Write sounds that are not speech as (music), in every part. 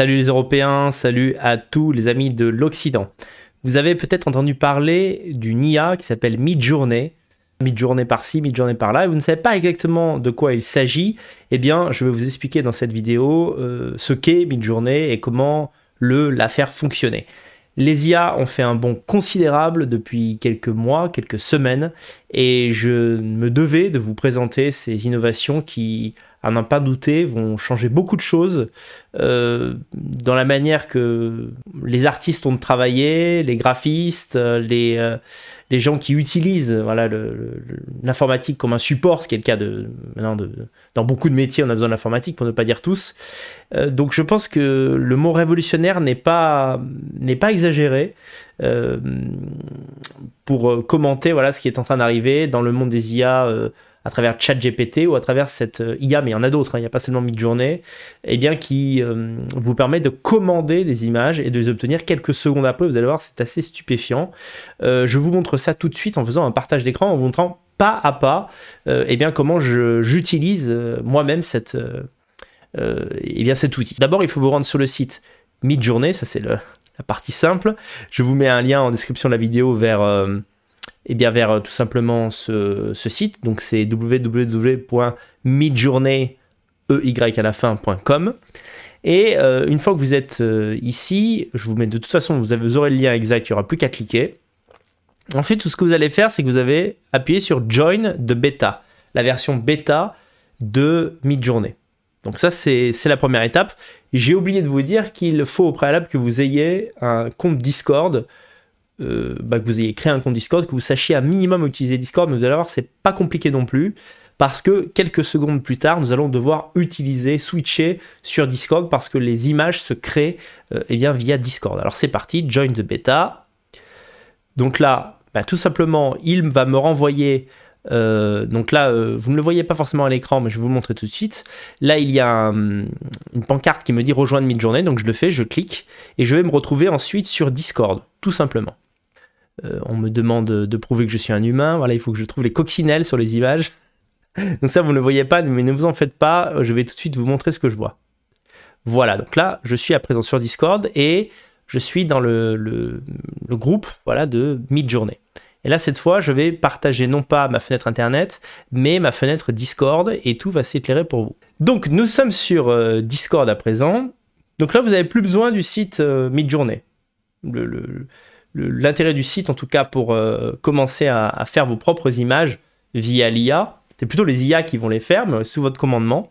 Salut les Européens, salut à tous les amis de l'Occident. Vous avez peut-être entendu parler d'une IA qui s'appelle Midjourney, Midjourney par-ci, Midjourney par-là, et vous ne savez pas exactement de quoi il s'agit, eh bien, je vais vous expliquer dans cette vidéo euh, ce qu'est Midjourney et comment le la faire fonctionner. Les IA ont fait un bond considérable depuis quelques mois, quelques semaines, et je me devais de vous présenter ces innovations qui, à n'en pas douter, vont changer beaucoup de choses euh, dans la manière que les artistes ont de travailler, les graphistes, euh, les, euh, les gens qui utilisent voilà, l'informatique comme un support, ce qui est le cas de, dans beaucoup de métiers, on a besoin de l'informatique pour ne pas dire tous. donc je pense que le mot révolutionnaire n'est pas, pas exagéré. Euh, pour euh, commenter voilà ce qui est en train d'arriver dans le monde des IA euh, à travers ChatGPT ou à travers cette IA, mais il y en a d'autres, hein, il n'y a pas seulement Midjourney, et eh bien qui vous permet de commander des images et de les obtenir quelques secondes après. Vous allez voir, c'est assez stupéfiant. je vous montre ça tout de suite en faisant un partage d'écran, en vous montrant pas à pas, et eh bien comment j'utilise moi-même cette, et eh bien cet outil. D'abord, il faut vous rendre sur le site Midjourney, ça c'est le partie simple. Je vous mets un lien en description de la vidéo vers, et euh, eh bien vers euh, tout simplement ce, site. Donc c'est www.midjourney.com à la fin.com. Et euh, une fois que vous êtes ici, je vous mets de toute façon, vous, avez, aurez le lien exact, il n'y aura plus qu'à cliquer. Ensuite, tout ce que vous allez faire, c'est que vous avez appuyé sur Join de bêta, la version bêta de Midjourney. Donc ça, c'est la première étape. J'ai oublié de vous dire qu'il faut au préalable que vous ayez un compte Discord, euh, bah, que vous ayez créé un compte Discord, que vous sachiez un minimum utiliser Discord, mais vous allez voir, c'est pas compliqué non plus, parce que quelques secondes plus tard, nous allons devoir utiliser, switcher sur Discord, parce que les images se créent euh, eh bien, via Discord. Alors c'est parti, join the beta. Donc là, bah, tout simplement, il va me renvoyer euh, donc là, euh, vous ne le voyez pas forcément à l'écran, mais je vais vous montrer tout de suite. Là, il y a hum, une pancarte qui me dit rejoindre Midjourney, donc je le fais, je clique, et je vais me retrouver ensuite sur Discord, tout simplement. Euh, on me demande de prouver que je suis un humain, voilà, il faut que je trouve les coccinelles sur les images. (laughs) donc ça, vous ne le voyez pas, mais ne vous en faites pas, je vais tout de suite vous montrer ce que je vois. Voilà, donc là, je suis à présent sur Discord et je suis dans le, groupe voilà, de Midjourney. Et là, cette fois, je vais partager non pas ma fenêtre Internet, mais ma fenêtre Discord, et tout va s'éclairer pour vous. Donc, nous sommes sur euh, Discord à présent. Donc là, vous n'avez plus besoin du site euh, Midjourney. L'intérêt du site, en tout cas, pour euh, commencer à, faire vos propres images via l'IA, c'est plutôt les IA qui vont les faire, mais sous votre commandement,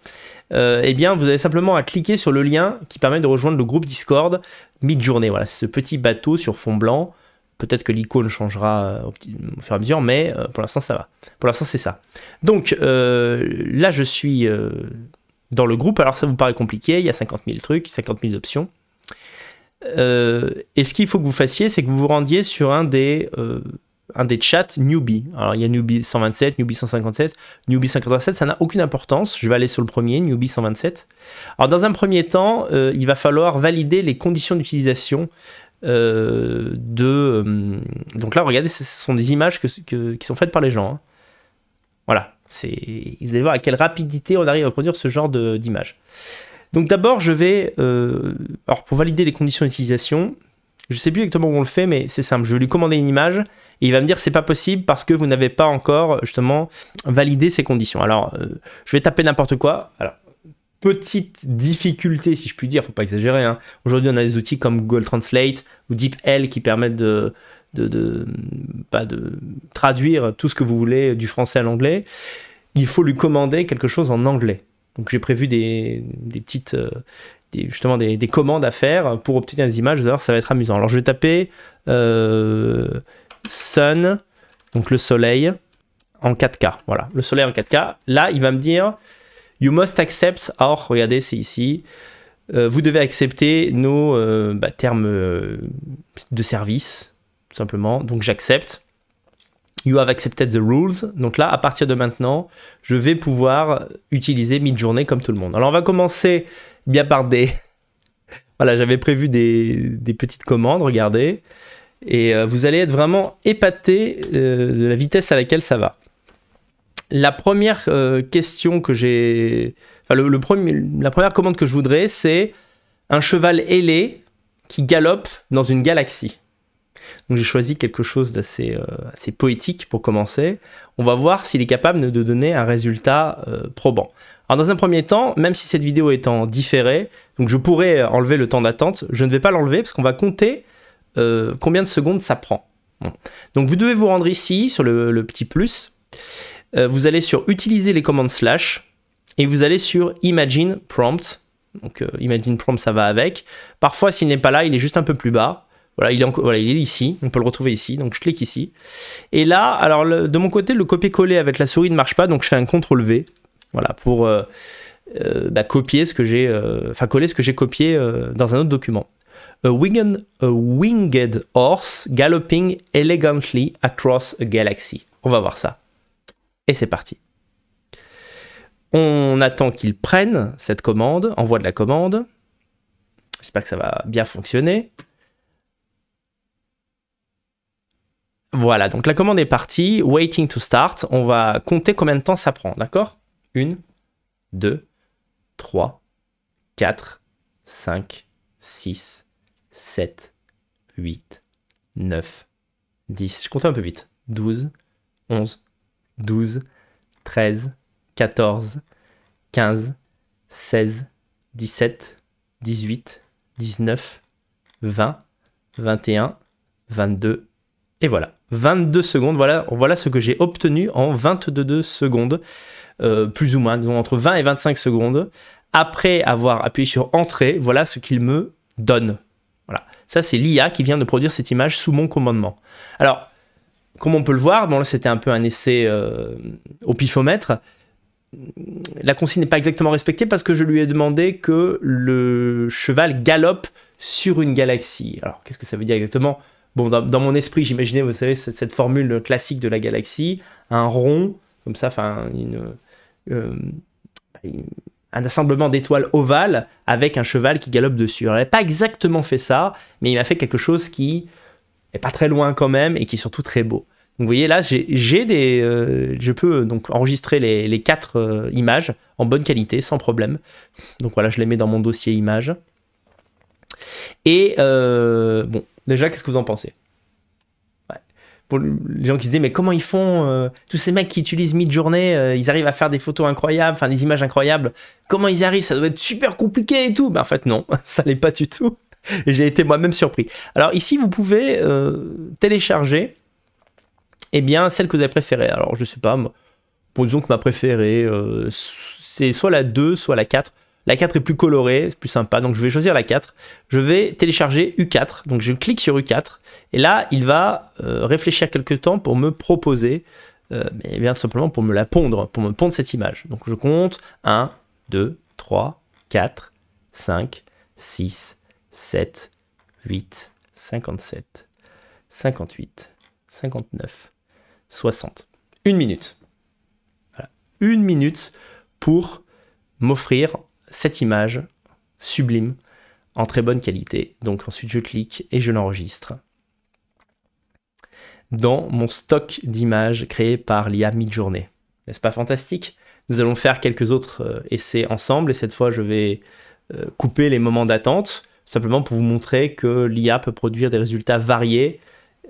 eh bien, vous avez simplement à cliquer sur le lien qui permet de rejoindre le groupe Discord Midjourney. Voilà, ce petit bateau sur fond blanc. Peut-être que l'icône changera euh, au, fur et à mesure, mais euh, pour l'instant ça va. Pour l'instant c'est ça. Donc euh, là je suis dans le groupe, alors ça vous paraît compliqué, il y a 50 000 trucs, 50 000 options. et ce qu'il faut que vous fassiez, c'est que vous vous rendiez sur un des, un des chats newbie. Alors il y a newbie 127, newbie 157, newbie 57 ça n'a aucune importance. Je vais aller sur le premier, newbie 127. Alors dans un premier temps, il va falloir valider les conditions d'utilisation euh, euh, donc là, regardez, ce sont des images que, qui sont faites par les gens. Hein. Voilà. vous allez voir à quelle rapidité on arrive à produire ce genre d'image. Donc d'abord, je vais. Euh, alors pour valider les conditions d'utilisation, je ne sais plus exactement où on le fait, mais c'est simple. Je vais lui commander une image et il va me dire c'est pas possible parce que vous n'avez pas encore justement validé ces conditions. Alors je vais taper n'importe quoi. Alors petite difficulté, si je puis dire, faut pas exagérer. Hein. Aujourd'hui, on a des outils comme Google Translate ou DeepL qui permettent de, de, traduire tout ce que vous voulez du français à l'anglais. Il faut lui commander quelque chose en anglais. Donc j'ai prévu des, petites, euh, justement des, commandes à faire pour obtenir des images. D'ailleurs, ça va être amusant. Alors je vais taper euh, sun, donc le soleil en 4K. Voilà, le soleil en 4K. Là, il va me dire You must accept, or, regardez, c'est ici, euh, vous devez accepter nos euh, bah, termes euh, de service, tout simplement. Donc j'accepte. You have accepted the rules. Donc là, à partir de maintenant, je vais pouvoir utiliser mid-journée comme tout le monde. Alors on va commencer bien par des... (laughs) voilà, j'avais prévu des, petites commandes, regardez. Et vous allez être vraiment épaté de la vitesse à laquelle ça va. La première euh, question que j'ai. le, la première commande que je voudrais, c'est un cheval ailé qui galope dans une galaxie. Donc j'ai choisi quelque chose d'assez euh, poétique pour commencer. On va voir s'il est capable de donner un résultat euh, probant. Alors dans un premier temps, même si cette vidéo est en différé, donc je pourrais enlever le temps d'attente, je ne vais pas l'enlever parce qu'on va compter combien de secondes ça prend. Donc vous devez vous rendre ici sur le petit plus euh, vous allez sur utiliser les commandes slash et vous allez sur imagine prompt. Donc euh, imagine prompt, ça va avec. Parfois, s'il n'est pas là, il est juste un peu plus bas. Voilà il, est il est ici, on peut le retrouver ici, donc je clique ici. Et là, alors de mon côté, le copier-coller avec la souris ne marche pas, donc je fais un CTRL V, voilà, pour euh, bah, copier ce que j'ai, enfin coller ce que j'ai copié dans un autre document. winged horse galloping elegantly across a galaxy. On va voir ça et c'est parti. On attend qu'il prenne cette commande, envoie de la commande. J'espère que ça va bien fonctionner. Voilà, donc la commande est partie. Waiting to start. On va compter combien de temps ça prend, d'accord 1, 2, 3, 4, 5, 6, 7, 8, 9, 10. Je compte un peu vite. 12, 11, 12, 13, 14, 15, 16, 17, 18, 19, 20, 21, 22, et voilà. 22 secondes, voilà, voilà ce que j'ai obtenu en 22 secondes, euh, plus ou moins, entre 20 et 25 secondes, après avoir appuyé sur Entrée, voilà ce qu'il me donne. Voilà, ça c'est l'IA qui vient de produire cette image sous mon commandement. Alors, comme on peut le voir, bon là c'était un peu un essai euh, au pifomètre, la consigne n'est pas exactement respectée parce que je lui ai demandé que le cheval galope sur une galaxie. Alors qu'est-ce que ça veut dire exactement Bon, dans, mon esprit, j'imaginais, vous savez, cette, formule classique de la galaxie, un rond, comme ça, enfin, une, euh, un assemblement d'étoiles ovales avec un cheval qui galope dessus. Alors, elle n'a pas exactement fait ça, mais il m'a fait quelque chose qui et pas très loin quand même, et qui est surtout très beau. Donc vous voyez là, j'ai des, euh, je peux donc enregistrer les, quatre euh, images en bonne qualité, sans problème. Donc voilà, je les mets dans mon dossier images. Et euh, bon, déjà, qu'est-ce que vous en pensez Pour les gens qui se disent, mais comment ils font Tous ces mecs qui utilisent journée, ils arrivent à faire des photos incroyables, enfin des images incroyables. Comment ils arrivent Ça doit être super compliqué et tout. Ben, en fait, non, (laughs) ça l'est pas du tout. (laughs) Et j'ai été moi-même surpris. Alors ici, vous pouvez euh, télécharger eh bien, celle que vous avez préférée. Alors, je ne sais pas, disons que ma préférée, euh, c'est soit la 2, soit la 4. La 4 est plus colorée, c'est plus sympa, donc je vais choisir la 4. Je vais télécharger U4, donc je clique sur U4, et là, il va euh, réfléchir quelques temps pour me proposer, euh, mais bien simplement pour me la pondre, pour me pondre cette image. Donc je compte 1, 2, 3, 4, 5, 6, 7, 8, 57, 58, 59, 60. Une minute. Voilà. Une minute pour m'offrir cette image sublime en très bonne qualité. Donc ensuite je clique et je l'enregistre dans mon stock d'images créé par l'IA Midjourney. N'est-ce pas fantastique Nous allons faire quelques autres euh, essais ensemble et cette fois je vais euh, couper les moments d'attente simplement pour vous montrer que l'IA peut produire des résultats variés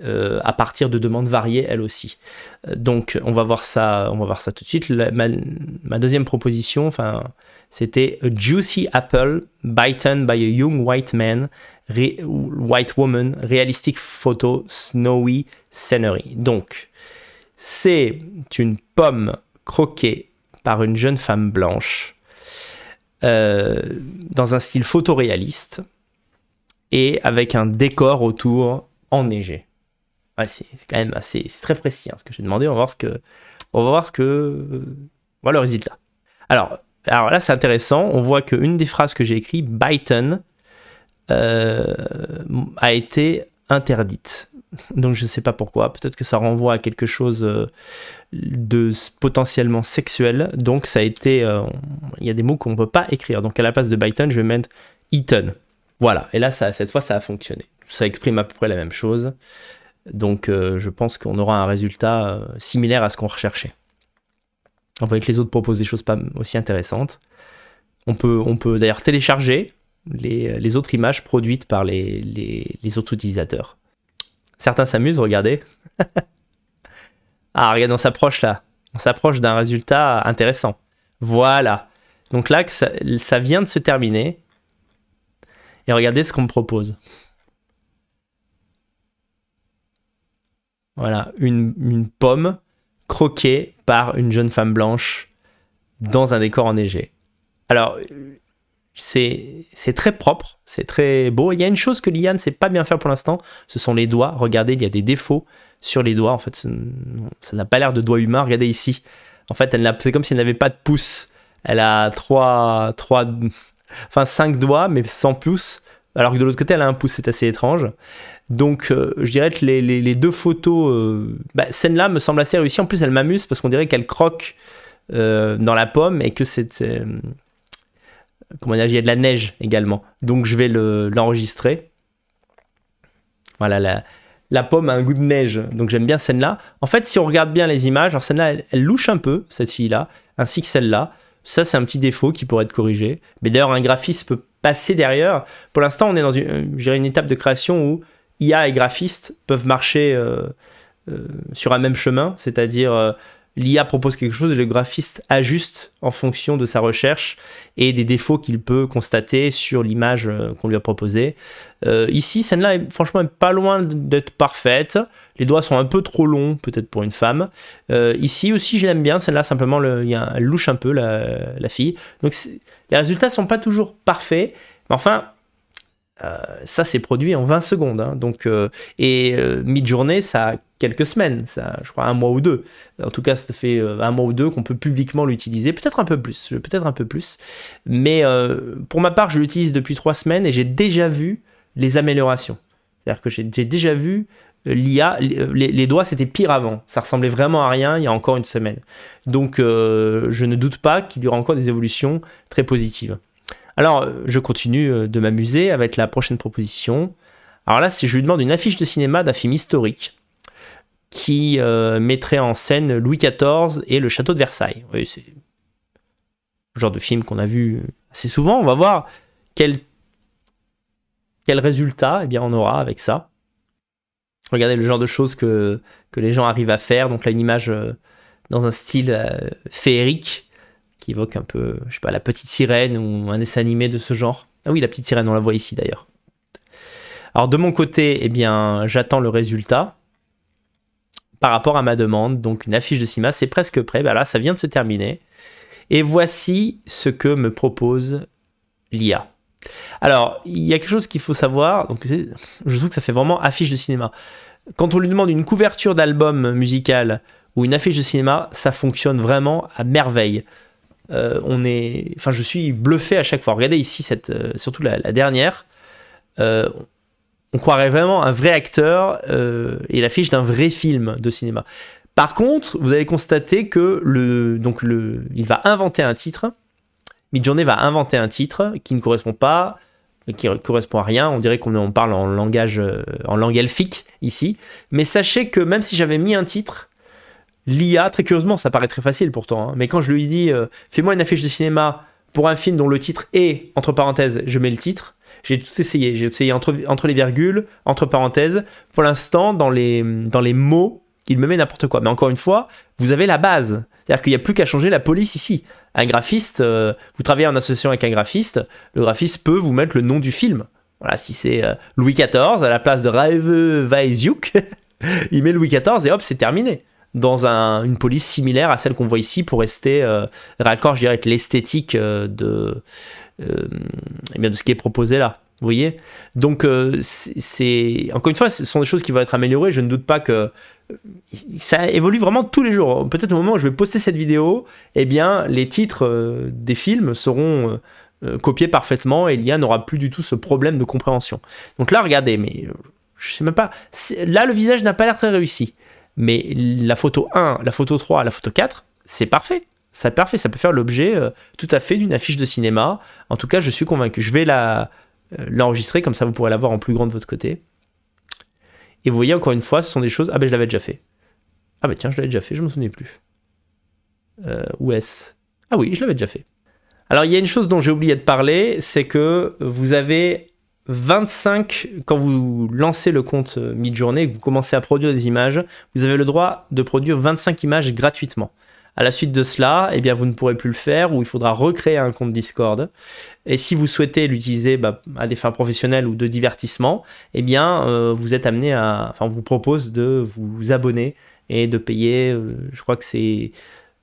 euh, à partir de demandes variées elle aussi. Euh, donc on va voir ça, on va voir ça tout de suite. ma, deuxième proposition, enfin, c'était a Juicy Apple Bitten by a Young White Man, White Woman, Realistic Photo, Snowy Scenery. Donc c'est une pomme croquée par une jeune femme blanche euh, dans un style photoréaliste et avec un décor autour enneigé. c'est quand même assez très précis hein, ce que j'ai demandé. On va voir ce que. On va voir ce que. Euh, voilà le résultat. Alors, alors là, c'est intéressant. On voit qu'une des phrases que j'ai écrites, Byton, euh, a été interdite. Donc je ne sais pas pourquoi. Peut-être que ça renvoie à quelque chose euh, de potentiellement sexuel. Donc ça a été. Il y a des mots qu'on ne peut pas écrire. Donc à la place de Byton, je vais mettre Eaton. Voilà, et là, ça, cette fois, ça a fonctionné. Ça exprime à peu près la même chose. Donc, euh, je pense qu'on aura un résultat euh, similaire à ce qu'on recherchait. On voit que les autres proposent des choses pas aussi intéressantes. On peut, on peut d'ailleurs télécharger les, euh, autres images produites par les, autres utilisateurs. Certains s'amusent, regardez. (laughs) ah, regarde, on s'approche là. On s'approche d'un résultat intéressant. Voilà. Donc là, ça vient de se terminer et regardez ce qu'on me propose. Voilà, une, pomme croquée par une jeune femme blanche dans un décor enneigé. Alors, c'est très propre, c'est très beau. Il y a une chose que l'IA ne sait pas bien faire pour l'instant, ce sont les doigts. Regardez, il y a des défauts sur les doigts. En fait, ça n'a pas l'air de doigts humains. Regardez ici. En fait, c'est comme si elle n'avait pas de pouce. Elle a trois, trois, enfin 5 doigts, mais sans pouce, alors que de l'autre côté, elle a un pouce, c'est assez étrange. Donc, euh, je dirais que les, deux photos, euh, bah, celle-là me semble assez réussie. En plus, elle m'amuse parce qu'on dirait qu'elle croque euh, dans la pomme et que c'est. comment dire, il y a de la neige également. Donc, je vais l'enregistrer. voilà, la, pomme a un goût de neige. Donc, j'aime bien celle-là. En fait, si on regarde bien les images, alors celle-là, elle louche un peu, cette fille-là, ainsi que celle-là. Ça, c'est un petit défaut qui pourrait être corrigé. Mais d'ailleurs, un graphiste peut passer derrière. Pour l'instant, on est dans une, euh, une étape de création où IA et graphiste peuvent marcher euh, euh, sur un même chemin, c'est-à-dire l'IA propose quelque chose et le graphiste ajuste en fonction de sa recherche et des défauts qu'il peut constater sur l'image euh, qu'on lui a proposée. Euh, ici, celle-là est franchement pas loin d'être parfaite. Les doigts sont un peu trop longs, peut-être pour une femme. Euh, ici aussi, je l'aime bien. Celle-là, simplement, elle louche un peu, la, fille. Donc, les résultats sont pas toujours parfaits. Mais enfin, euh, ça, s'est produit en 20 secondes. Hein. donc, euh, et mi euh, mid-journée, ça a quelques semaines, ça, je crois un mois ou deux. En tout cas, ça fait un mois ou deux qu'on peut publiquement l'utiliser, peut-être un peu plus, peut-être un peu plus. Mais pour ma part, je l'utilise depuis trois semaines et j'ai déjà vu les améliorations. C'est-à-dire que j'ai déjà vu l'IA, les, les, doigts c'était pire avant, ça ressemblait vraiment à rien il y a encore une semaine. Donc je ne doute pas qu'il y aura encore des évolutions très positives. Alors, euh, je continue euh, de m'amuser avec la prochaine proposition. Alors là, je lui demande une affiche de cinéma d'un film historique qui euh, mettrait en scène Louis XIV et le château de Versailles. Oui, c'est le genre de film qu'on a vu assez souvent. On va voir quel, quel résultat eh bien, on aura avec ça. Regardez le genre de choses que, que les gens arrivent à faire. Donc là, une image dans un style féerique qui évoque un peu, je sais pas, la petite sirène ou un dessin animé de ce genre. Ah oui, la petite sirène, on la voit ici d'ailleurs. Alors de mon côté, eh bien, j'attends le résultat par rapport à ma demande. Donc une affiche de cinéma, c'est presque prêt. Bah là, ça vient de se terminer. Et voici ce que me propose l'IA. Alors, il y a quelque chose qu'il faut savoir. Donc, je trouve que ça fait vraiment affiche de cinéma. Quand on lui demande une couverture d'album musical ou une affiche de cinéma, ça fonctionne vraiment à merveille. Euh, on est, enfin, je suis bluffé à chaque fois. Regardez ici, cette, euh, surtout la, dernière. Euh, on croirait vraiment un vrai acteur et l'affiche d'un vrai film de cinéma. Par contre, vous avez constaté que le, donc le, il va inventer un titre. Midjourney va inventer un titre qui ne correspond pas, qui ne correspond à rien. On dirait qu'on parle en langage, en langue elfique ici. Mais sachez que même si j'avais mis un titre, L'IA, très curieusement, ça paraît très facile pourtant, hein. mais quand je lui dis euh, fais-moi une affiche de cinéma pour un film dont le titre est, entre parenthèses, je mets le titre, j'ai tout essayé. J'ai essayé entre, entre, les virgules, entre parenthèses. Pour l'instant, dans les, dans les mots, il me met n'importe quoi. Mais encore une fois, vous avez la base. C'est-à-dire qu'il n'y a plus qu'à changer la police ici. Un graphiste, euh, vous travaillez en association avec un graphiste, le graphiste peut vous mettre le nom du film. Voilà, si c'est euh, Louis XIV, à la place de Rive Weizhuk, (laughs) il met Louis XIV et hop, c'est terminé dans un, une police similaire à celle qu'on voit ici pour rester euh, raccord, je dirais, avec l'esthétique euh, de, euh, eh bien de ce qui est proposé là. Vous voyez Donc, c'est encore une fois, ce sont des choses qui vont être améliorées. Je ne doute pas que ça évolue vraiment tous les jours. Peut-être au moment où je vais poster cette vidéo, eh bien, les titres des films seront copiés parfaitement et l'IA n'aura plus du tout ce problème de compréhension. Donc là, regardez, mais je sais même pas. Là, le visage n'a pas l'air très réussi. Mais la photo 1, la photo 3, la photo 4, c'est parfait. C'est parfait, ça peut faire l'objet euh, tout à fait d'une affiche de cinéma. En tout cas, je suis convaincu. Je vais euh, l'enregistrer, comme ça vous pourrez la voir en plus grand de votre côté. Et vous voyez, encore une fois, ce sont des choses... Ah ben, je l'avais déjà fait. Ah ben tiens, je l'avais déjà fait, je me souvenais plus. Euh, où est-ce Ah oui, je l'avais déjà fait. Alors, il y a une chose dont j'ai oublié de parler, c'est que vous avez 25, quand vous lancez le compte euh, mid-journée vous commencez à produire des images, vous avez le droit de produire 25 images gratuitement. À la suite de cela, eh bien, vous ne pourrez plus le faire ou il faudra recréer un compte Discord. Et si vous souhaitez l'utiliser bah, à des fins professionnelles ou de divertissement, eh bien, euh, vous êtes amené à, enfin, on vous propose de vous abonner et de payer, euh, je crois que c'est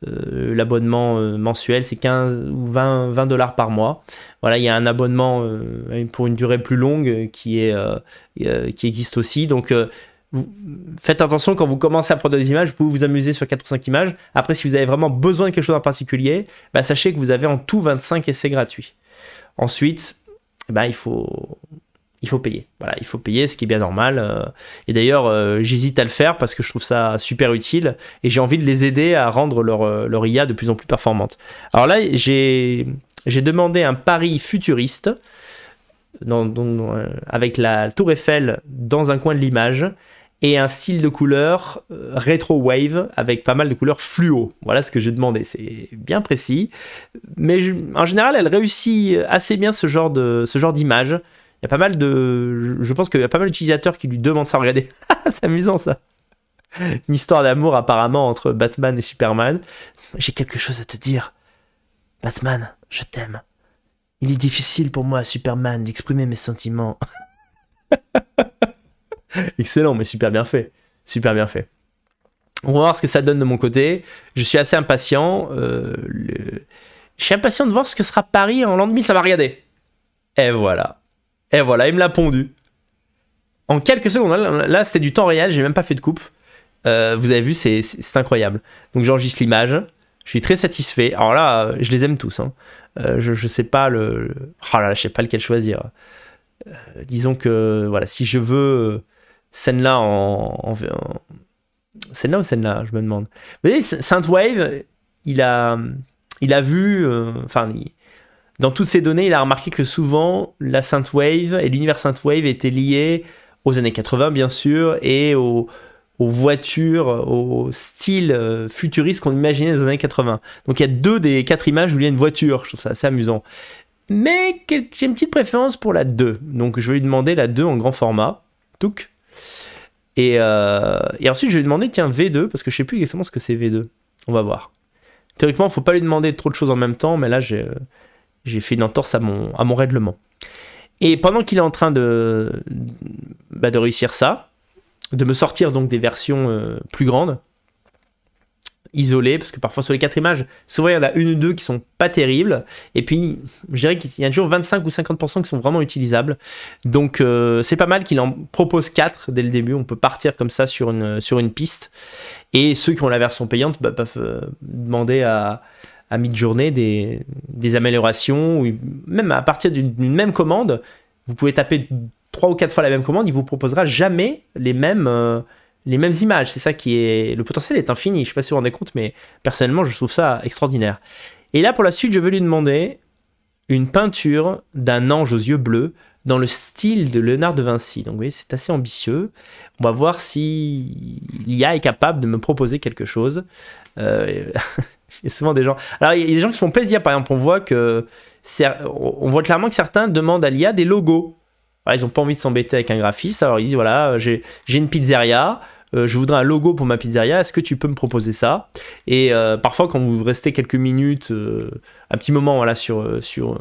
euh, l'abonnement euh, mensuel, c'est 15 ou 20, dollars par mois. Voilà, il y a un abonnement euh, pour une durée plus longue qui, est, qui existe aussi. Donc, faites attention quand vous commencez à prendre des images, vous pouvez vous amuser sur 4 ou 5 images. Après, si vous avez vraiment besoin de quelque chose en particulier, bah, sachez que vous avez en tout 25 essais gratuits. Ensuite, bah, il faut il faut payer. Voilà, il faut payer, ce qui est bien normal. Euh. Et d'ailleurs, euh, j'hésite à le faire parce que je trouve ça super utile et j'ai envie de les aider à rendre leur, euh, leur IA de plus en plus performante. Alors là, j'ai demandé un pari futuriste avec la tour Eiffel dans un coin de l'image et un style de couleur rétro wave avec pas mal de couleurs fluo. Voilà ce que j'ai demandé, c'est bien précis. Mais en général, elle réussit assez bien ce genre d'image. Il y a pas mal de. Je pense qu'il y a pas mal d'utilisateurs qui lui demandent ça. Regardez, (laughs) c'est amusant ça. Une histoire d'amour apparemment entre Batman et Superman. J'ai quelque chose à te dire. Batman, je t'aime. Il est difficile pour moi, Superman, d'exprimer mes sentiments. (laughs) Excellent, mais super bien fait. Super bien fait. On va voir ce que ça donne de mon côté. Je suis assez impatient. Euh, je suis impatient de voir ce que sera Paris en l'an 2000. Ça va regarder. Et voilà. Et voilà, il me l'a pondu. En quelques secondes, là, c'était du temps réel, j'ai même pas fait de coupe. Euh, vous avez vu, c'est incroyable. Donc j'enregistre l'image, je suis très satisfait. Alors là, euh, je les aime tous. Hein. Euh, je, je, sais pas le. Oh là je sais pas lequel choisir. disons que, voilà, si je veux scène-là en. en, Scène-là ou scène-là, je me demande. Vous voyez, wave il a, il a vu. Enfin, dans toutes ces données, il a remarqué que souvent la Wave et l'univers Saint-Wave étaient liés aux années 80 bien sûr et aux, voitures, au style euh, futuriste qu'on imaginait dans les années 80. Donc il y a deux des quatre images où il y a une voiture, je trouve ça assez amusant. Mais j'ai une petite préférence pour la 2, donc je vais lui demander la 2 en grand format. Euh, et, ensuite, je vais lui demander, tiens, V2, parce que je sais plus exactement ce que c'est V2. On va voir. Théoriquement, il faut pas lui demander trop de choses en même temps, mais là, j'ai euh, j'ai fait une entorse à mon, à mon règlement. Et pendant qu'il est en train de, bah, de réussir ça, de me sortir donc des versions euh, plus grandes, isolées, parce que parfois sur les quatre images, souvent il y en a une ou deux qui sont pas terribles, et puis je dirais qu'il y a toujours 25 ou 50% qui sont vraiment utilisables. Donc euh, c'est pas mal qu'il en propose 4 dès le début, on peut partir comme ça sur une, sur une piste, et ceux qui ont la version payante bah, peuvent euh, demander à à mi-journée des, améliorations, ou même à partir d'une même commande, vous pouvez taper trois ou quatre fois la même commande, il vous proposera jamais les mêmes, euh, les mêmes images. C'est ça qui est... Le potentiel est infini, je ne sais pas si vous vous rendez compte, mais personnellement, je trouve ça extraordinaire. Et là, pour la suite, je vais lui demander une peinture d'un ange aux yeux bleus dans le style de Léonard de Vinci. Donc vous c'est assez ambitieux. On va voir si l'IA est capable de me proposer quelque chose. Euh, (laughs) Il y a souvent des gens. Alors, il y a des gens qui se font plaisir. Par exemple, on voit que. On voit clairement que certains demandent à l'IA des logos. ils n'ont pas envie de s'embêter avec un graphiste. Alors, ils disent voilà, euh, j'ai une pizzeria. Euh, je voudrais un logo pour ma pizzeria, est-ce que tu peux me proposer ça Et euh, parfois, quand vous restez quelques minutes, un petit moment voilà, sur, sur,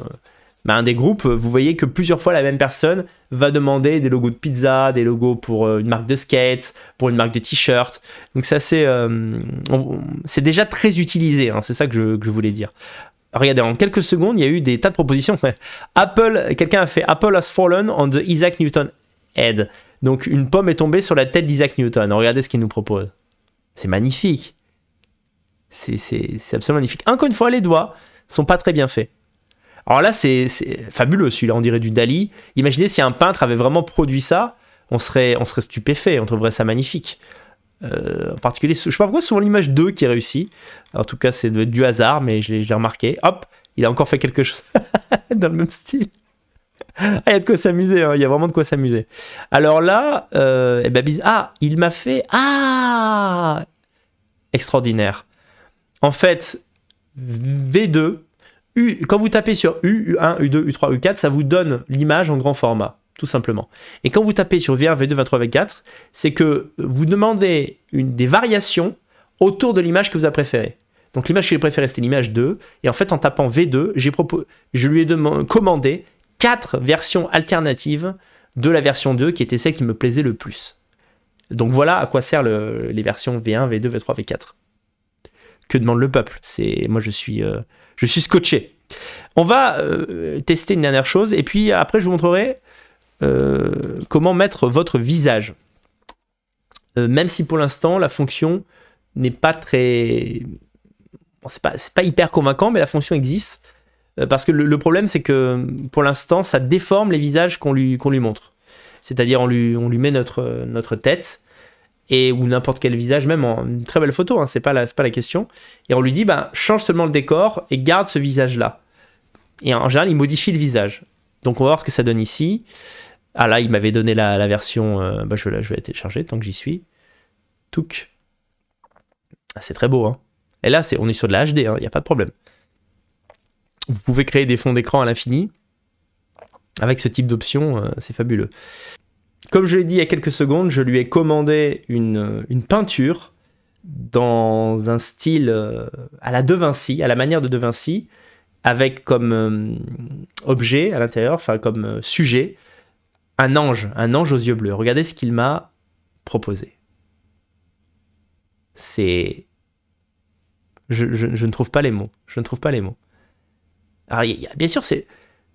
bah, un des groupes, euh, vous voyez que plusieurs fois la même personne va demander des logos de pizza, des logos pour euh, une marque de skate, pour une marque de t-shirt. Donc ça euh, c'est déjà très utilisé, hein, c'est ça que je, voulais dire. Regardez, en quelques secondes, il y a eu des tas de propositions. (laughs) Apple, quelqu'un a fait Apple has fallen on the Isaac Newton head. Donc une pomme est tombée sur la tête d'Isaac Newton. Regardez ce qu'il nous propose. C'est magnifique. C'est absolument magnifique. Encore une fois, les doigts sont pas très bien faits. Alors là, c'est fabuleux celui-là, on dirait du Dali. Imaginez si un peintre avait vraiment produit ça, on serait, on serait stupéfait, on trouverait ça magnifique. Euh, en particulier, je sais pas pourquoi, souvent l'image 2 qui est réussie. En tout cas, c'est du hasard, mais je l'ai remarqué. Hop, il a encore fait quelque chose (laughs) dans le même style. Ah, il y a de quoi s'amuser, hein. il y a vraiment de quoi s'amuser. Alors là, euh, eh ben, ah, il m'a fait. Ah Extraordinaire. En fait, V2, quand vous tapez sur U, U1, U2, U3, U4, ça vous donne l'image en grand format, tout simplement. Et quand vous tapez sur V1, V2, V3, V4, c'est que vous demandez des variations autour de l'image que vous avez préférée. Donc l'image que j'ai préférée, c'était l'image 2. Et en fait, en tapant V2, je lui ai commandé 4 versions alternatives de la version 2, qui était celle qui me plaisait le plus. Donc voilà à quoi servent les versions V1, V2, V3, V4. Que demande le peuple C'est Moi, je suis... Euh, je suis scotché. On va euh, tester une dernière chose et puis après je vous montrerai euh, comment mettre votre visage. Euh, même si pour l'instant la fonction n'est pas très... c'est pas, hyper convaincant mais la fonction existe. Parce que le, problème, c'est que pour l'instant, ça déforme les visages qu'on lui, qu'on lui montre. C'est-à-dire, on lui, on lui met notre, notre tête, et ou n'importe quel visage, même en une très belle photo, hein, c'est pas, la, pas la question. Et on lui dit, ben change seulement le décor et garde ce visage-là. Et en général, il modifie le visage. Donc on va voir ce que ça donne ici. Ah là, il m'avait donné la, la version, euh, bah, je, je vais la télécharger tant que j'y suis. Touk. Ah, c'est très beau. Hein. Et là, c'est on est sur de la HD, il hein, n'y a pas de problème. Vous pouvez créer des fonds d'écran à l'infini. Avec ce type d'option, euh, c'est fabuleux comme je l'ai dit il y a quelques secondes, je lui ai commandé une, peinture dans un style euh, à la De Vinci, à la manière de De Vinci, avec comme euh, objet à l'intérieur, enfin comme euh, sujet, un ange, un ange aux yeux bleus. Regardez ce qu'il m'a proposé. C'est... Je, ne trouve pas les mots. Je ne trouve pas les mots. Alors, bien sûr,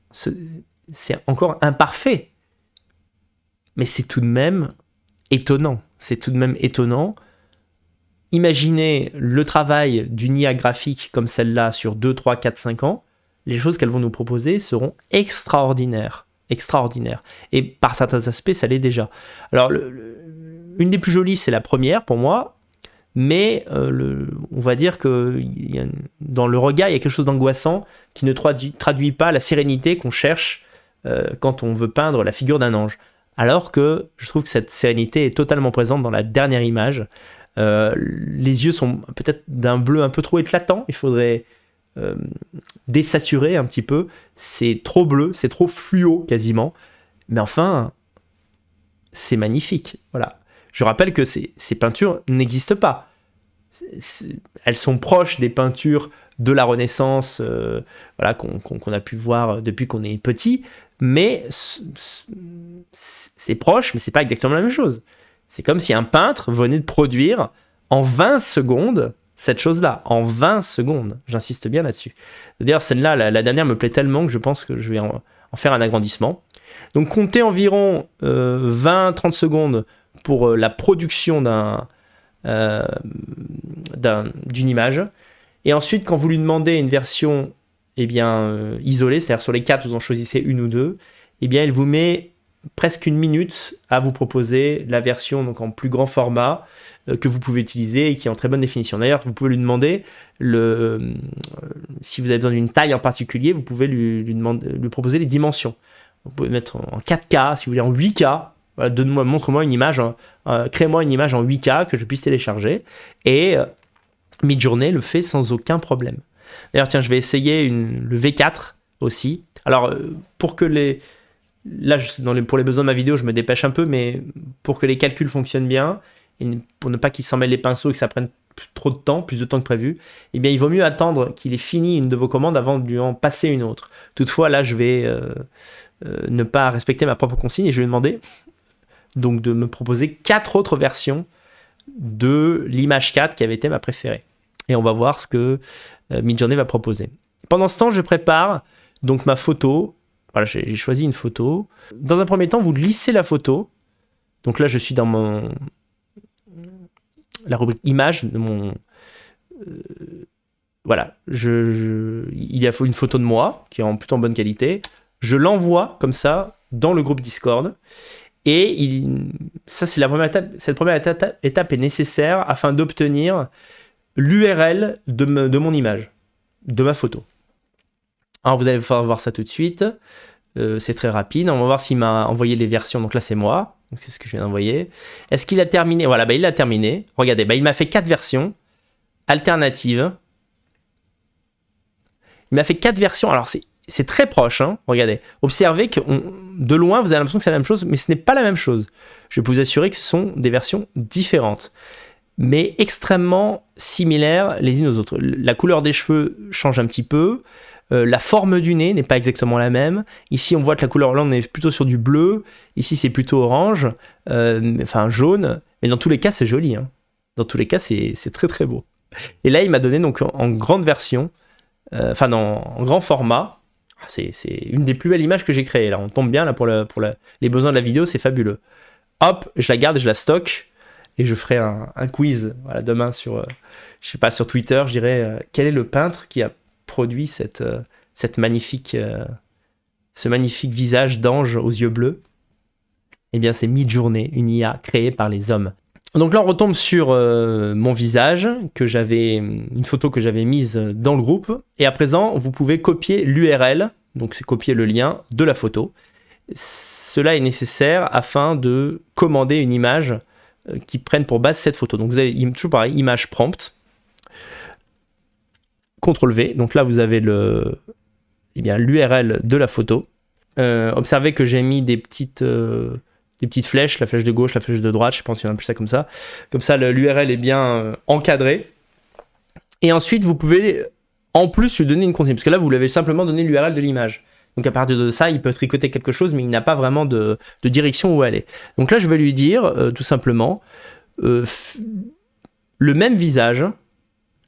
c'est encore imparfait, mais c'est tout de même étonnant. C'est tout de même étonnant. Imaginez le travail d'une IA graphique comme celle-là sur 2, 3, 4, 5 ans. Les choses qu'elles vont nous proposer seront extraordinaires. Extraordinaires. Et par certains aspects, ça l'est déjà. Alors, une des plus jolies, c'est la première pour moi. Mais euh, on va dire que dans le regard, il y a quelque chose d'angoissant qui ne traduit, pas la sérénité qu'on cherche euh, quand on veut peindre la figure d'un ange. Alors que je trouve que cette sérénité est totalement présente dans la dernière image. Euh, les yeux sont peut-être d'un bleu un peu trop éclatant, il faudrait euh, désaturer un petit peu. C'est trop bleu, c'est trop fluo quasiment. Mais enfin, c'est magnifique. Voilà. Je rappelle que ces, peintures n'existent pas. elles sont proches des peintures de la Renaissance euh, voilà, qu'on a pu voir depuis qu'on est petit, mais c'est proche, mais c'est pas exactement la même chose. C'est comme si un peintre venait de produire en 20 secondes cette chose-là, en 20 secondes. J'insiste bien là-dessus. D'ailleurs, celle-là, la, dernière me plaît tellement que je pense que je vais en, faire un agrandissement. Donc, comptez environ 20-30 euh, secondes pour euh, la production d'un, d'une image. Et ensuite, quand vous lui demandez une version eh bien, euh, isolée, c'est-à-dire sur les quatre, vous en choisissez une ou deux, eh bien, il vous met presque une minute à vous proposer la version donc en plus grand format euh, que vous pouvez utiliser et qui est en très bonne définition. D'ailleurs, vous pouvez lui demander le, euh, si vous avez besoin d'une taille en particulier, vous pouvez lui, lui proposer les dimensions. Vous pouvez mettre en 4K, si vous voulez en 8K. moi montre-moi une image, crée-moi une image en 8K que je puisse télécharger. Et mid-journée, le fait sans aucun problème. D'ailleurs, tiens, je vais essayer une, le V4 aussi. Alors, euh, pour que les. Là, dans les, pour les besoins de ma vidéo, je me dépêche un peu, mais pour que les calculs fonctionnent bien, et pour ne pas qu'ils s'en les pinceaux et que ça prenne trop de temps, plus de temps que prévu, eh bien, il vaut mieux attendre qu'il ait fini une de vos commandes avant de lui en passer une autre. Toutefois, là, je vais euh, euh, ne pas respecter ma propre consigne et je vais demander donc de me proposer quatre autres versions de l'image 4 qui avait été ma préférée et on va voir ce que euh, Midjourney va proposer. Pendant ce temps, je prépare donc ma photo. Voilà, j'ai choisi une photo. Dans un premier temps, vous lissez la photo. Donc là, je suis dans mon la rubrique image de mon euh, voilà, il y a une photo de moi qui est en plutôt en bonne qualité. Je l'envoie comme ça dans le groupe Discord. Et ça, c'est la première étape. Cette première étape est nécessaire afin d'obtenir l'URL de, mon image, de ma photo. Alors vous allez voir ça tout de suite. Euh, c'est très rapide. On va voir s'il m'a envoyé les versions. Donc là, c'est moi. C'est ce que je viens d'envoyer. Est-ce qu'il a terminé Voilà, bah, il l'a terminé. Regardez, bah, il m'a fait quatre versions alternatives. Il m'a fait quatre versions. Alors, c'est très proche. Hein. Regardez. Observez que de loin, vous avez l'impression que c'est la même chose, mais ce n'est pas la même chose. Je peux vous assurer que ce sont des versions différentes mais extrêmement similaires les unes aux autres. La couleur des cheveux change un petit peu, euh, la forme du nez n'est pas exactement la même. Ici, on voit que la couleur, là, on est plutôt sur du bleu. Ici, c'est plutôt orange, euh, enfin jaune. Mais dans tous les cas, c'est joli. Hein. Dans tous les cas, c'est très très beau. Et là, il m'a donné donc en, grande version, euh, enfin en, grand format. Ah, c'est une des plus belles images que j'ai créées. Là, on tombe bien là pour, le pour les besoins de la vidéo, c'est fabuleux. Hop, je la garde, je la stocke et je ferai un, quiz voilà, demain sur, euh, je sais pas, sur Twitter. Je dirais euh, quel est le peintre qui a produit cette, euh, cette magnifique, ce magnifique visage d'ange aux yeux bleus Eh bien, c'est Midjourney, une IA créée par les hommes. Donc là, on retombe sur mon visage que j'avais, une photo que j'avais mise dans le groupe. Et à présent, vous pouvez copier l'URL, donc c'est copier le lien de la photo. Cela est nécessaire afin de commander une image euh, qui prennent pour base cette photo. Donc vous avez toujours pareil, image prompt, CTRL V. Donc là, vous avez le, eh l'URL de la photo. Euh, observez que j'ai mis des petites, euh, des petites flèches, la flèche de gauche, la flèche de droite, je pense y en a plus ça comme ça. Comme ça, l'URL est bien encadré. Et ensuite, vous pouvez en plus lui donner une consigne, parce que là, vous lui avez simplement donné l'URL de l'image. Donc à partir de ça, il peut tricoter quelque chose, mais il n'a pas vraiment de, direction où aller. Donc là, je vais lui dire euh, tout simplement euh, le même visage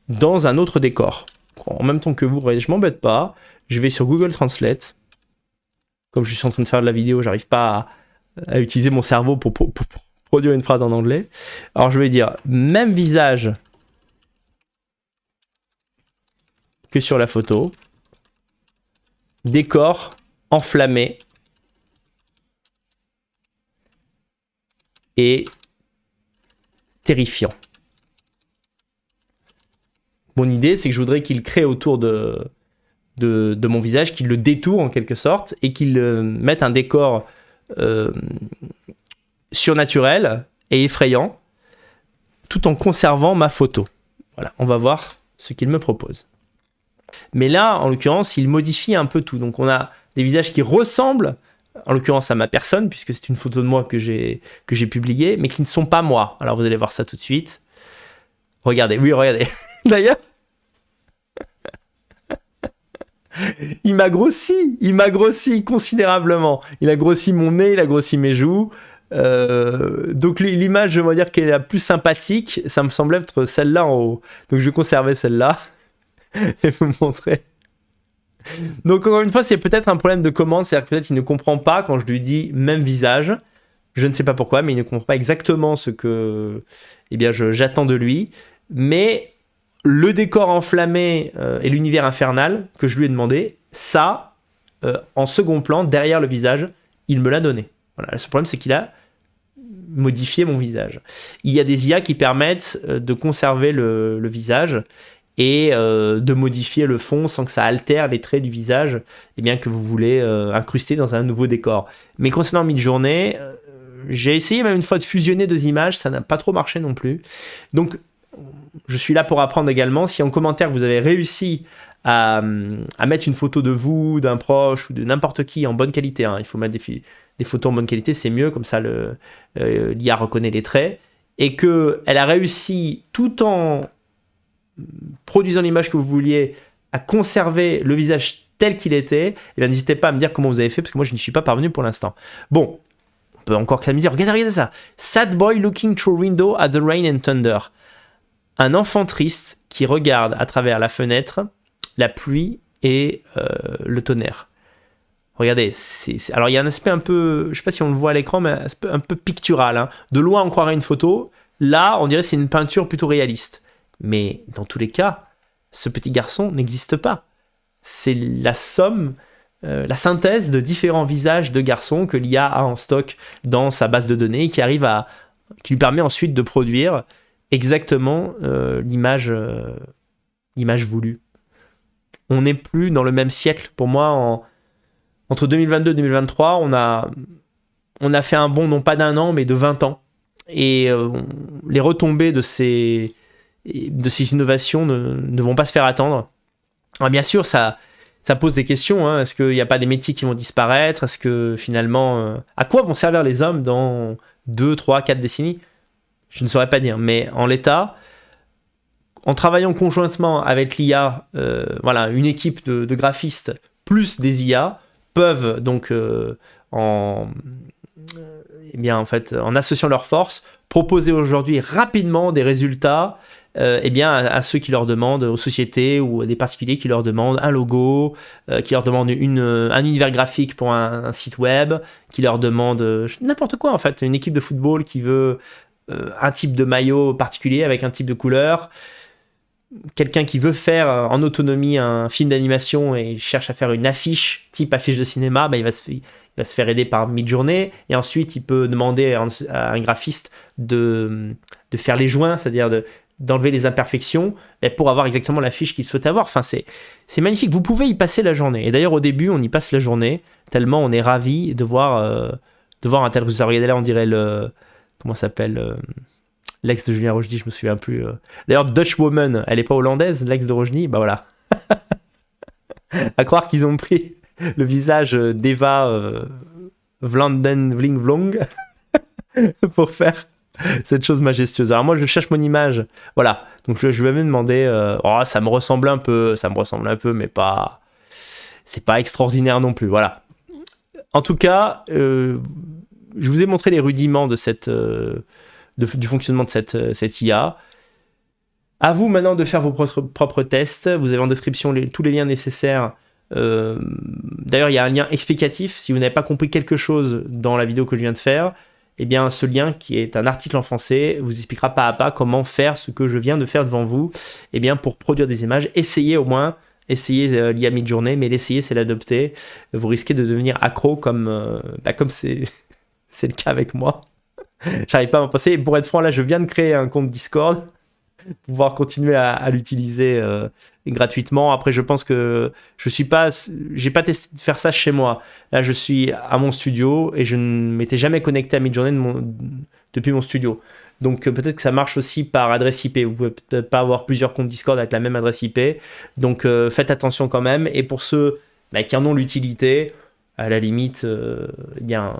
dans un autre décor. En même temps que vous, je m'embête pas. Je vais sur Google Translate. Comme je suis en train de faire de la vidéo, j'arrive pas à, utiliser mon cerveau pour, pour produire une phrase en anglais. Alors je vais dire même visage que sur la photo décor enflammé. Et terrifiant. Mon idée, c'est que je voudrais qu'il crée autour de, de, mon visage, qu'il le détourne en quelque sorte, et qu'il euh, mette un décor euh, surnaturel et effrayant, tout en conservant ma photo. Voilà, on va voir ce qu'il me propose. Mais là, en l'occurrence, il modifie un peu tout. Donc on a des visages qui ressemblent, en l'occurrence à ma personne, puisque c'est une photo de moi que j'ai, publiée, mais qui ne sont pas moi. Alors vous allez voir ça tout de suite. Regardez, oui, regardez. (laughs) D'ailleurs, (laughs) il m'a grossi, il m'a grossi considérablement. Il a grossi mon nez, il a grossi mes joues. Euh, donc l'image, je vais dire qu'elle est la plus sympathique. Ça me semble être celle-là en haut. Donc je vais conserver celle-là. (laughs) et vous montrer. Donc encore une fois, c'est peut-être un problème de commande, c'est-à-dire peut-être il ne comprend pas quand je lui dis même visage. Je ne sais pas pourquoi, mais il ne comprend pas exactement ce que eh bien, j'attends de lui. Mais le décor enflammé euh, et l'univers infernal que je lui ai demandé, ça, euh, en second plan, derrière le visage, il me l'a donné. Voilà, ce problème, c'est qu'il a modifié mon visage. Il y a des IA qui permettent euh, de conserver le visage et euh, de modifier le fond sans que ça altère les traits du visage et eh bien, que vous voulez euh, incruster dans un nouveau décor. Mais concernant mid-journée, euh, j'ai essayé même une fois de fusionner deux images, ça n'a pas trop marché non plus. Donc je suis là pour apprendre également. Si en commentaire vous avez réussi à, hum, mettre une photo de vous, d'un proche ou de n'importe qui en bonne qualité, hein, il faut mettre des, photos en bonne qualité, c'est mieux, comme ça l'IA reconnaît les traits, et qu'elle a réussi tout en produisant l'image que vous vouliez, à conserver le visage tel qu'il était, eh n'hésitez pas à me dire comment vous avez fait, parce que moi je n'y suis pas parvenu pour l'instant. Bon, on peut encore quand même dire, regardez, ça. Sad boy looking through window at the rain and thunder. Un enfant triste qui regarde à travers la fenêtre la pluie et euh, le tonnerre. Regardez, alors il y a un aspect un peu, je ne sais pas si on le voit à l'écran, mais un peu, un peu pictural. Hein. De loin, on croirait une photo. Là, on dirait c'est une peinture plutôt réaliste. Mais dans tous les cas, ce petit garçon n'existe pas. C'est la somme, euh, la synthèse de différents visages de garçons que l'IA a en stock dans sa base de données qui arrive à, qui lui permet ensuite de produire exactement euh, euh, l'image, voulue. On n'est plus dans le même siècle. Pour moi, entre 2022 et 2023, on a, on a fait un bond non pas d'un an, mais de 20 ans. Et les retombées de ces, de ces innovations ne, vont pas se faire attendre. Alors ah, bien sûr, ça, pose des questions. Hein. Est-ce qu'il n'y a pas des métiers qui vont disparaître Est-ce que finalement, euh, à quoi vont servir les hommes dans 2, 3, 4 décennies Je ne saurais pas dire. Mais en l'état, en travaillant conjointement avec l'IA, euh, voilà, une équipe de, graphistes plus des IA peuvent donc euh, en eh en fait, en associant leurs forces, proposer aujourd'hui rapidement des résultats euh, eh bien, à, ceux qui leur demandent, aux sociétés ou à des particuliers qui leur demandent un logo, euh, qui leur demandent euh, un univers graphique pour un, site web, qui leur demandent n'importe quoi en fait, une équipe de football qui veut un type de maillot particulier avec un type de couleur quelqu'un qui veut faire euh, en autonomie un film d'animation et cherche à faire une affiche type affiche de cinéma, bah, il, va se, va se, faire aider par mi-journée et ensuite il peut demander à un graphiste de, de faire les joints, c'est-à-dire de, d'enlever les imperfections bah, pour avoir exactement l'affiche qu'il souhaite avoir. Enfin, c'est, c'est magnifique. Vous pouvez y passer la journée. Et d'ailleurs, au début, on y passe la journée tellement on est ravi de voir, euh, de voir un tel résultat. Regardez là, on dirait le. Comment ça s'appelle euh, l'ex de Julien Rojdi, je me souviens plus. Euh. D'ailleurs, Dutch Woman, elle est pas hollandaise, l'ex de Rojdi, bah voilà. (laughs) à croire qu'ils ont pris le visage euh, d'Eva Vlanden euh, Vling (laughs) pour faire cette chose majestueuse. Alors moi, je cherche mon image, voilà. Donc je, vais me demander, oh, ça me ressemble un peu, ça me ressemble un peu, mais pas, c'est pas extraordinaire non plus, voilà. En tout cas, je vous ai montré les rudiments de cette du fonctionnement de cette, euh, cette IA. À vous maintenant de faire vos propres, tests. Vous avez en description tous les liens nécessaires. Euh, d'ailleurs, il y a un lien explicatif. Si vous n'avez pas compris quelque chose dans la vidéo que je viens de faire, eh bien, ce lien qui est un article en français vous expliquera pas à pas comment faire ce que je viens de faire devant vous. Eh bien, pour produire des images, essayez au moins essayez euh, l'IA mid-journée, mais l'essayer, c'est l'adopter. Vous risquez de devenir accro comme bah, comme (laughs) c'est le cas avec moi. (laughs) J'arrive pas à m'en passer. Pour être franc, là, je viens de créer un compte Discord pour pouvoir continuer à, l'utiliser euh, gratuitement. Après, je pense que je suis pas, j'ai pas testé de faire ça chez moi. Là, je suis à mon studio et je ne m'étais jamais connecté à Midjourney de depuis mon studio. Donc euh, peut-être que ça marche aussi par adresse IP. Vous pouvez peut-être pas avoir plusieurs comptes Discord avec la même adresse IP. Donc euh, faites attention quand même. Et pour ceux bah, qui en ont l'utilité, à la limite, il y a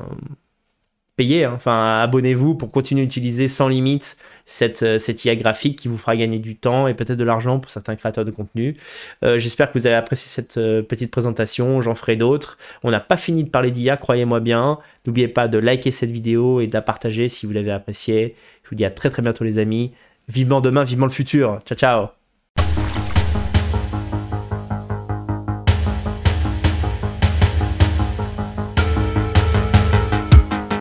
payez, hein. enfin abonnez-vous pour continuer à utiliser sans limite cette, euh, IA graphique qui vous fera gagner du temps et peut-être de l'argent pour certains créateurs de contenu. Euh, j'espère que vous avez apprécié cette euh, petite présentation, j'en ferai d'autres. On n'a pas fini de parler d'IA, croyez-moi bien. N'oubliez pas de liker cette vidéo et de la partager si vous l'avez appréciée. Je vous dis à très très bientôt les amis. Vivement demain, vivement le futur. Ciao ciao